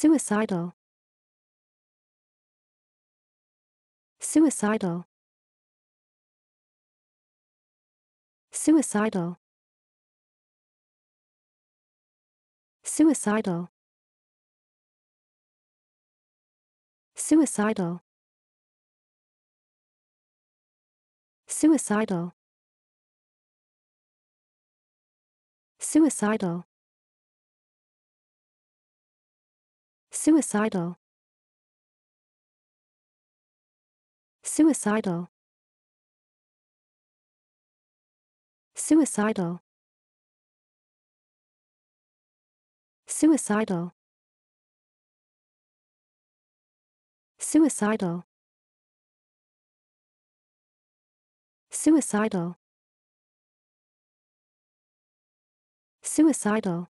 Suicidal. Suicidal. Suicidal. Suicidal. Suicidal. Suicidal. Suicidal. Suicidal. Suicidal. Suicidal. Suicidal. Suicidal. Suicidal. Suicidal.